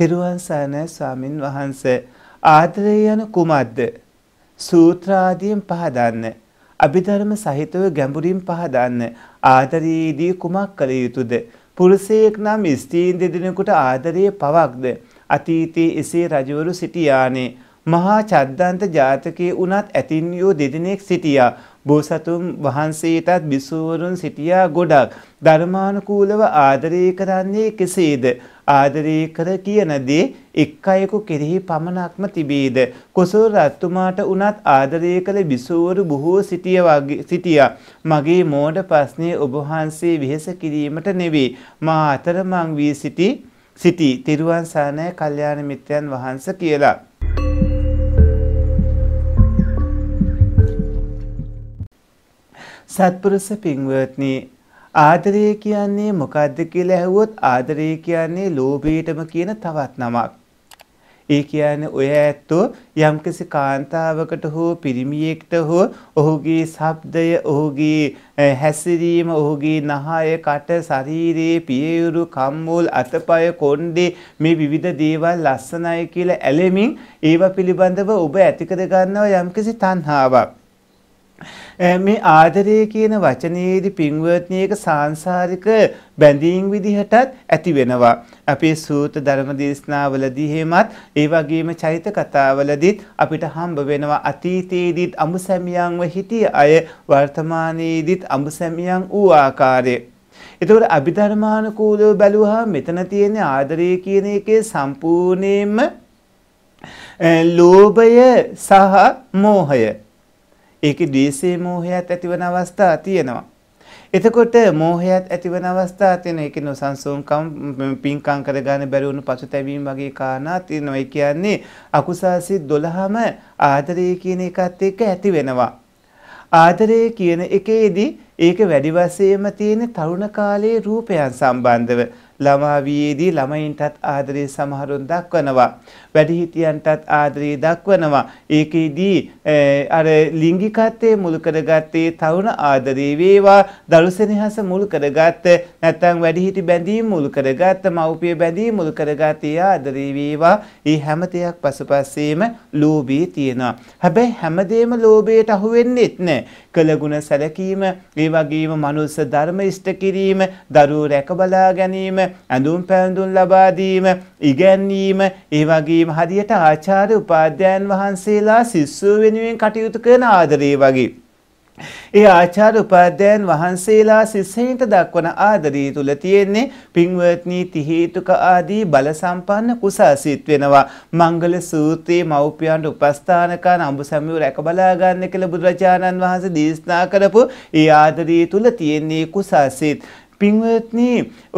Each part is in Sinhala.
තෙරුවන් සරණයි ස්වාමින් වහන්ස ආදරය යන කුමක්ද සූත්‍රාදීන් පහදන්න අභිධර්ම සහිතව ගැඹුරින් පහදන්න ආදරයේදී කුමක් කළ යුතුද පුරුෂයෙක් නම් ස්ත්‍රීන් දෙදෙනෙකුට ආදරයේ පවක්ද අතීතයේ එසේ රජවරු සිටියානේ මහා චද්දන්ත ජාතකයේ වුණත් ඇතින්යෝ දෙදෙනෙක් සිටියා. බෝසතුන් වහන්සේටත් බිසූවරුන් සිටියා ගොඩක්. ධර්මානුකූලව ආදරය කරන්නේ කෙසේද? ආදරය කර කියන දේ එක් අයෙකු කෙරෙහි පමණක්ම තිබේද? කොසල් රත්තුමාට වුණත් ආදරය කළ බිසූවරු බොහෝ සිටිය සිටියා. මගේ මෝඩ ප්‍රශ්නේ ඔබ වහන්සේ විහෙස කිරීමට නෙවෙයි. මා අතරමං වී සිටි සිටි තිරුවන් සානය කල්යාණ මිත්‍රයන් වහන්ස කියලා. සත්පුරුෂ පින්වත්නි ආදරය කියන්නේ මොකද්ද කියලා ඇහුවොත් ආදරය කියන්නේ ලෝභයටම කියන තවත් නමක්. ඒ කියන්නේ ඔය ඇත්තෝ යම්කිසි කාන්තාවකට හෝ පිරිමියෙක්ට හෝ ඔහුගේ ශබ්දය, ඔහුගේ හැසිරීම, ඔහුගේ නහය, කට, ශරීරයේ පියයුරු, කම්මුල්, අතපය, කොණ්ඩේ මේ විවිධ දේවල් ලස්සනයි කියලා ඇලෙමින් ඒව පිළිබඳව ඔබ ඇති කර ගන්නවා යම්කිසි තණ්හාවක්. මේ ආදරය කියන වචනයේදී පින්වත්නියක සාංශාරික බැඳීම් විදිහටත් ඇති වෙනවා. අපේ සූත ධර්ම දේශනාවලදී හේමත් ඒ වගේම චරිත කතාවලදීත් අපිට හම්බ වෙනවා අතීතයේදීත් අඹසැමියන්ව හිටිය අය වර්තමානයේදීත් අඹසැමියන් වූ ආකාරය. එතකොට අභිධර්මානුකූලව බැලුවා මෙතන තියෙන ආදරය කියන එකේ සම්පූර්ණයෙන්ම ලෝභය සහ මෝහය ඒකේ ද්වේෂය මෝහයත් ඇතිවන අවස්ථා තියෙනවා. එතකොට මෝහයත් ඇතිවන අවස්ථා තියෙන ඒකේ නොසන්සුන්කම් පින්කම් කරගන්න බැරි වුණු පසුතැවීම වගේ කාරණා තියෙනවා. ඒ කියන්නේ අකුසාසි 12ම ආදරය කියන එකත් එක්ක ඇති වෙනවා. ආදරය කියන එකේදී ඒක වැඩි වශයෙන්ම තියෙන තරුණ කාලයේ රූපයන් සම්බන්ධව ළමාවියේදී ළමයින්ටත් ආදරය සමහරුන් දක්වනවා. වැඩිහිටියන්ටත් ආදරේ දක්වනවා. ඒකෙදී අර ලිංගිකත්වයේ මුල් කරගත්තේ තරුණ ආදරේ වේවා, දරුසෙනෙහස මුල් කරගත්ත නැත්නම් වැඩිහිටි බැඳීම් මුල් කරගත්ත මව්පිය බැඳීම් මුල් කරගත්ත ආදරේ වේවා. ඒ හැම දෙයක් පසුපස්සේම ලෝභය තියෙනවා. හැබැයි හැමදේම ලෝභයට අහු වෙන්නේත් නැහැ. කළගුණ සැලකීම, ඒ වගේම මනුස්ස ධර්ම ඉෂ්ට කිරීම, දරුවෝ රැකබලා ගැනීම ඇඳුම් පැළඳුම් ලබා දීම, ඉගැන්වීම, ඒ වගේම හරියට ආචාර්ය උපාධ්‍යයන් වහන්සේලා සිස්සුව වෙනුවෙන් කටයුතු කරන ආදරේ වගේ. ඒ ආචාර්ය උපාධ්‍යයන් වහන්සේලා සිස්සයින්ට දක්වන ආදරය තුල තියෙන්නේ පින්වත්නි තිහේතුක ආදී බල සම්පන්න කුසාසිත වෙනවා මංගල සූත්‍රයේ මව්පියන්ට උපස්ථානකන අඹ සැමියෝ රැක බලා ගන්න කියලා බුදුරජාණන් වහන්සේ දේශනා කරපු ඒ ආදරය තුල තියෙන්නේ කුසාසිත පින්වත්නි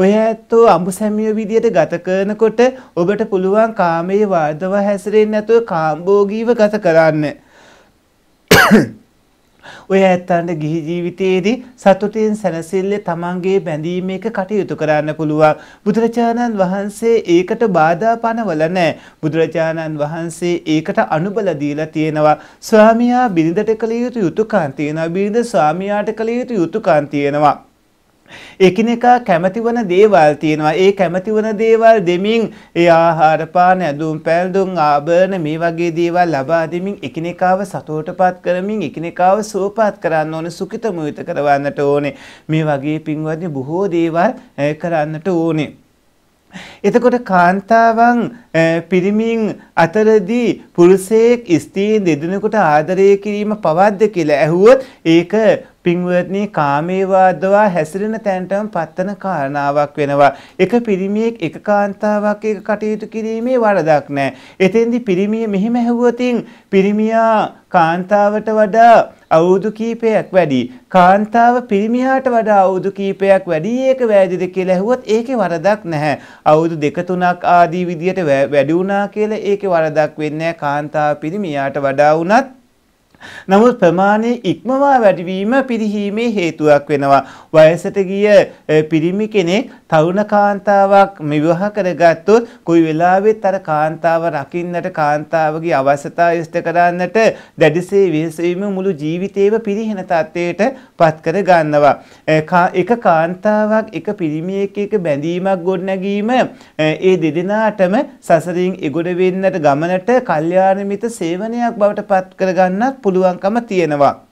ඔය ඇත්තෝ අඹු සැමියෝ විදියට ගත කරනකොට ඔබට පුළුවන් කාමයේ වර්ධව හැසිරෙන්නේ නැතුව කාම්භෝගීව ගත කරන්න. ඔය ඇත්තන්ට ගිහි ජීවිතයේදී සතුටින් සැනසිල්ල තමන්ගේ බැඳීම එක කටයුතු කරන්න පුළුවන්. බුදුරජාණන් වහන්සේ ඒකට බාධා පනවල නෑ. බුදුරජාණන් වහන්සේ ඒකට අනුබල දීලා තියෙනවා. ස්වාමියා බිරිඳට කළ යුතු යුතුයකම් තියෙනවා. බිරිඳ ස්වාමියාට කළ යුතු යුතුයකම් තියෙනවා. එකිනෙකා කැමතිවන දේවල් තියෙනවා. ඒ කැමතිවන දේවල් දෙමින් ඒ ආහාර පාන, ඇඳුම් පැළඳුම්, ආභරණ මේ වගේ දේවල් ලබා දෙමින් එකිනෙකාව සතුටටපත් කරමින් එකිනෙකාව සුවපත් කරන්න ඕනේ, සුඛිතමුවිත කරවන්නට ඕනේ. මේ වගේ පින්වත්නි බොහෝ දේවල් කරන්නට ඕනේ. එතකොට කාන්තාවන් පිරිමින් අතරදී පුරුෂයෙක් ස්ත්‍රීන් දෙදෙනෙකුට ආදරය කිරීම පවද්ද කියලා ඇහුවොත් ඒක පින්වත්නි කාමේවාදවා හැසිරෙන තැනටම පත්තන කාරණාවක් වෙනවා. එක පිරිමියෙක් එක කාන්තාවක් එක කටයුතු කිරීමේ වරදක් නෑ. එතෙන්දි පිරිමිය මෙහෙම ඇහුවතින් පිරිමියා කාන්තාවට වඩා අවුරුදු කීපයක් වැඩි. කාන්තාව පිරිමියාට වඩා අවුරුදු කීපයක් වැඩි ඒක වැරදිද කියලා ඇහුවොත් ඒකේ වරදක් නැහැ. අවුරුදු දෙක තුනක් ආදී විදියට වැඩි වුණා කියලා ඒකේ වරදක් වෙන්නේ නැහැ. කාන්තාව පිරිමියාට වඩා වුණත් නමුත් ප්‍රමාණය ඉක්මවා වැඩිවීම පිරිහීමේ හේතුවක් වෙනවා. වයසට ගිය පිරිමි කෙනෙක් තරුණ කාන්තාවක් විවාහ කරගත්තොත් කොයි වෙලාවෙත් අර කාන්තාව රකින්නට කාන්තාවගේ අවශ්‍යතා ඉෂ්ට කරන්නට දැඩිසේ වෙහසීම මුළු ජීවිතේම පිරිහෙන තත්ත්වයට පත් කර ගන්නවා. එක කාන්තාවක් එක පිරිමියෙක් එක බැඳීමක් ගොඩනැගීම ඒ දෙදෙනාටම සසරින් එගොඩ වෙන්නට ගමනට කල්යාණ මිත සේවනයක් බවට පත් කරගන්නත් පුළුවන්. පුළුවන්කම තියෙනවා.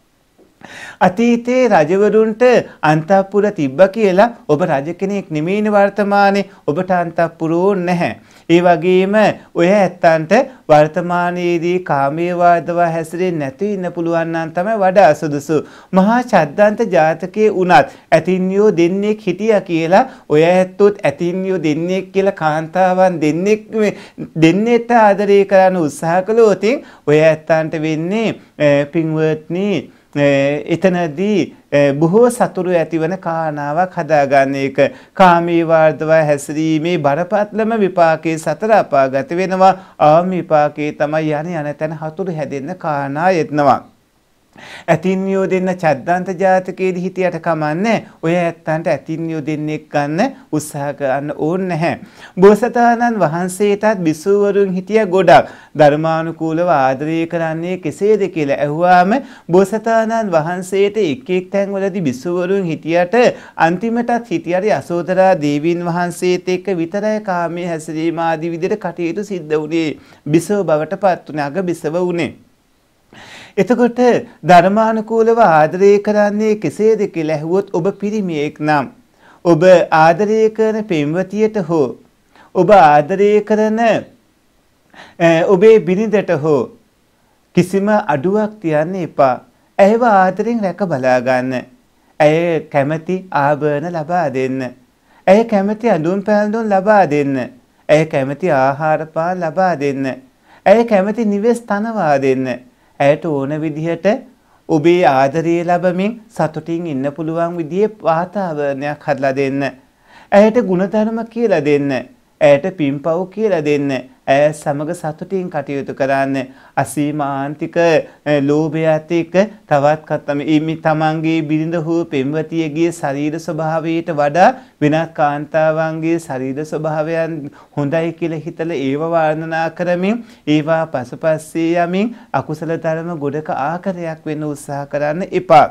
අතීතයේ රජවරුන්ට අන්තපුර තිබ්බ කියලා ඔබ රජ කෙනෙක් නෙමෙයින වර්තමානයේ ඔබට අන්තපුර නැහැ. ඒ වගේම ඔය ඇත්තන්ට වර්තමානයේදී කාමයේ වාදවා හැසිරෙන්නේ නැති ඉන්න පුළුවන් නම් තමයි වඩා සුදුසු. මහා ඡද්දන්ත ජාතකයේ උනත් ඇතින්යෝ දෙන්නේ හිටියා කියලා ඔය ඇත්තොත් ඇතින්යෝ දෙන්නේ කියලා කාන්තාවන් දෙන්නේ දෙන්නේට ආදරය කරන්න උත්සාහ කළොත් ඔය ඇත්තන්ට වෙන්නේ පින්වත්නි එතනදී බොහෝ සතුරු ඇතිවන කාරණාවක් හදාගන්න එක කාමී වර්ධව හැසිරීමේ බරපතලම විපාකයේ සතර අපාගත වෙනවා ආම විපාකයේ තමයි යන යන තැන හතුරු හැදෙන්න කාරණා යෙදෙනවා ඇතින්යෝ දෙන්න චද්දන්ත ජාතකයේදී හිටියට කමන්නේ ඔය ඇත්තන්ට ඇතින්යෝ දෙන්නෙක් ගන්න උත්සාහ කරන්න ඕනේ නැහැ. බෝසතාණන් වහන්සේටත් බිසෝවරුන් හිටිය ගොඩක් ධර්මානුකූලව ආදරය කරන්නේ කෙසේද කියලා ඇහුවාම බෝසතාණන් වහන්සේට එක් එක් තැන්වලදී බිසෝවරුන් හිටියට අන්තිමටත් හිටියට යසෝදරා දේවීන් වහන්සේත් එක්ක විතරයි කාමයේ හැසිරීම ආදී විදිහට කටයුතු සිද්ධ වුණේ. බිසව බවට පත් වුණා. අග බිසව වුණේ. එතකොට ධර්මානුකූලව ආදරය කරන්නේ කෙසේද කියලා ඇහුවොත් ඔබ පිරිමියෙක් නම් ඔබ ආදරය කරන පෙම්වතියට හෝ ඔබ ආදරය කරන ඔබේ බිරිඳට හෝ කිසිම අඩුවක් තියන්න එපා. ඇයව ආදරෙන් රැක බලා ගන්න. ඇය කැමැති ආභරණ ලබා දෙන්න. ඇය කැමැති අඳුම් පැළඳුම් ලබා දෙන්න. ඇය කැමැති ආහාර පාන ලබා දෙන්න. ඇය කැමැති නිවෙස් තනවා දෙන්න. ඇයට ඕන විදිහට ඔබේ ආදරය ලැබමින් සතුටින් ඉන්න පුළුවන් විදිහේ වාතාවරණයක් හදලා දෙන්න. ඇයට ಗುಣධර්ම කියලා දෙන්න. ඇයට පින්පව් කියලා දෙන්න. ඇය සමග සතුටින් කටයුතු කරන්න අසීමාන්තික ලෝභයත් එක්ක තවත් කත්තම ඉමි තමන්ගේ බිරිඳ හෝ පෙම්වතියගේ ශරීර ස්වභාවයට වඩා වෙනත් කාන්තාවන්ගේ ශරීර ස්වභාවයන් හොඳයි කියලා හිතලා ඒව වර්ණනා කරමින් ඒවා පසුපස්සේ යමින් අකුසල ධර්ම ගොඩක ආකාරයක් වෙන්න උත්සාහ කරන්න එපා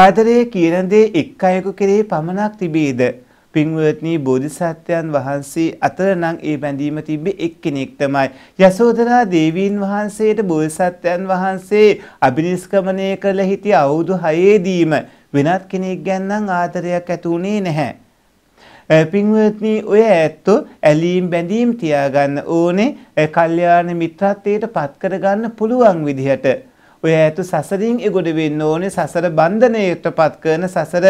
ආදරයේ කියන දේ එක් අයෙකු කෙරෙහි පමණක් තිබේද පින්වත්නී බෝධිසත්වයන් වහන්සේ අතර නම් ඒ බැඳීම තිබ්බේ එක්කෙනෙක් තමයි. යසෝදරා දේවීන් වහන්සේට බෝධිසත්වයන් වහන්සේ අභිනිෂ්ක්‍මණය කළ හිටි අවුරුදු 6 වෙනත් කෙනෙක් ගැන නම් ආදරයක් ඇති උනේ නැහැ. පින්වත්නි ඔය ඇත්තෝ ඇලීම් බැඳීම් තියාගන්න ඕනේ කල්යාණ මිත්‍රත්වයට පත් කරගන්න පුළුවන් විදිහට ඔය ඇතු සසරින් එගොඩ වෙන්න ඕනේ සසර බන්ධනයට පත් කරන සසර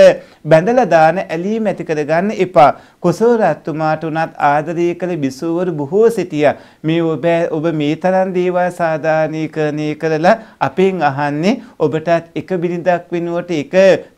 බැඳලා දාන ඇලීම ඇති කරගන්න එපා. කොසල් රත්තුමාට උනත් ආදරය කළ බිසෝවරු බොහෝ සිටියා. මේ ඔබ ඔබ මේ තරම් දේවල් සාධාරණීකරණය කරලා අපෙන් අහන්නේ ඔබටත් එක බිරිඳක් වෙනුවට එක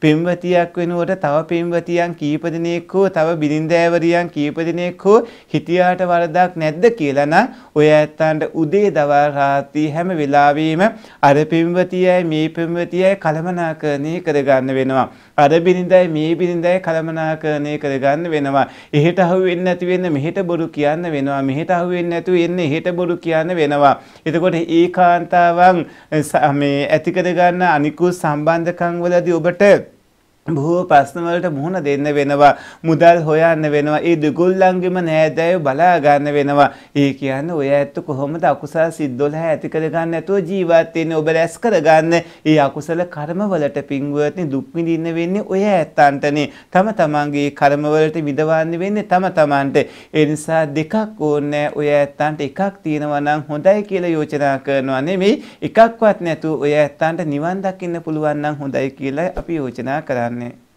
පෙම්වතියක් වෙනුවට තව පෙම්වතියන් කීප දිනෙක හෝ තව බිරිඳෑවරියන් කීප දිනෙක හෝ හිටියාට වරදක් නැද්ද කියලා නම් ඔය ඇත්තන්ට උදේ දවල් රාත්‍රී හැම වෙලාවෙම අර පෙම් පෙම්වතියයි මේ පෙම්වතියයි කළමනාකරණය කරගන්න වෙනවා. අර බිරිඳයි මේ බිරිඳයි කළමනාකරණය කරගන්න වෙනවා. එහෙට අහු වෙන්නේ නැති වෙන්න මෙහෙට බොරු කියන්න වෙනවා. මෙහෙට අහු වෙන්නේ නැතුව එන්න එහෙට බොරු කියන්න වෙනවා. එතකොට ඒ කාන්තාවන් මේ ඇති කරගන්න අනිකුත් සම්බන්ධකම් වලදී ඔබට බොහෝ ප්‍රශ්නවලට මුහුණ දෙන්න වෙනවා මුදල් හොයන්න වෙනවා ඒ දෙගොල්ලන්ගෙම නෑදෑය බලා ගන්න වෙනවා ඒ කියන්නේ ඔය ඇත්ත කොහොමද අකුසල් සිද්දොල ඇති කරගන්න නැතුව ජීවත් වෙන්නේ ඔබ රැස් කරගන්න ඒ අකුසල කර්මවලට පිංගුවත්නි දුක් විඳින්න වෙන්නේ ඔය ඇත්තන්ටනේ තම තමන්ගේ කර්මවලට විඳවන්න වෙන්නේ තම තමන්ට ඒ නිසා දෙකක් ඕනේ ඔය ඇත්තන්ට එකක් තියෙනවා නම් හොඳයි කියලා යෝජනා කරනවා නෙමෙයි එකක්වත් නැතුව ඔය ඇත්තන්ට නිවන් දකින්න පුළුවන් නම් හොඳයි කියලා අපි යෝජනා කරන්නේ bene